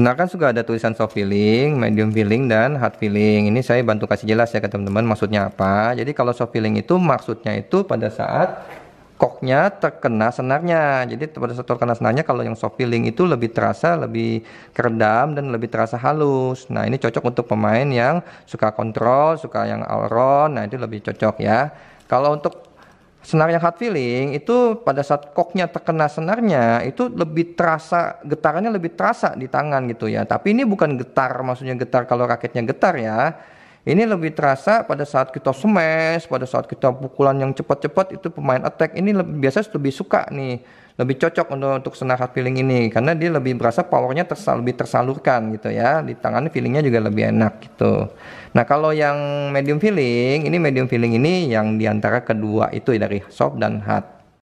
kan juga ada tulisan soft feeling, medium feeling, dan hard feeling. Ini saya bantu kasih jelas ya ke teman-teman maksudnya apa. Jadi kalau soft feeling itu maksudnya itu pada saat koknya terkena senarnya. Jadi pada saat terkena senarnya kalau yang soft feeling itu lebih terasa, lebih keredam dan lebih terasa halus. Nah ini cocok untuk pemain yang suka kontrol, suka yang all Nah itu lebih cocok ya. Kalau untuk senar yang hard feeling itu pada saat koknya terkena senarnya itu lebih terasa getarannya lebih terasa di tangan gitu ya tapi ini bukan getar maksudnya getar kalau raketnya getar ya ini lebih terasa pada saat kita smash, pada saat kita pukulan yang cepat-cepat itu pemain attack ini lebih, biasa lebih suka nih lebih cocok untuk untuk senar hard feeling ini karena dia lebih berasa powernya tersal lebih tersalurkan gitu ya di tangan feelingnya juga lebih enak gitu nah kalau yang medium feeling ini medium feeling ini yang diantara kedua itu ya, dari soft dan hard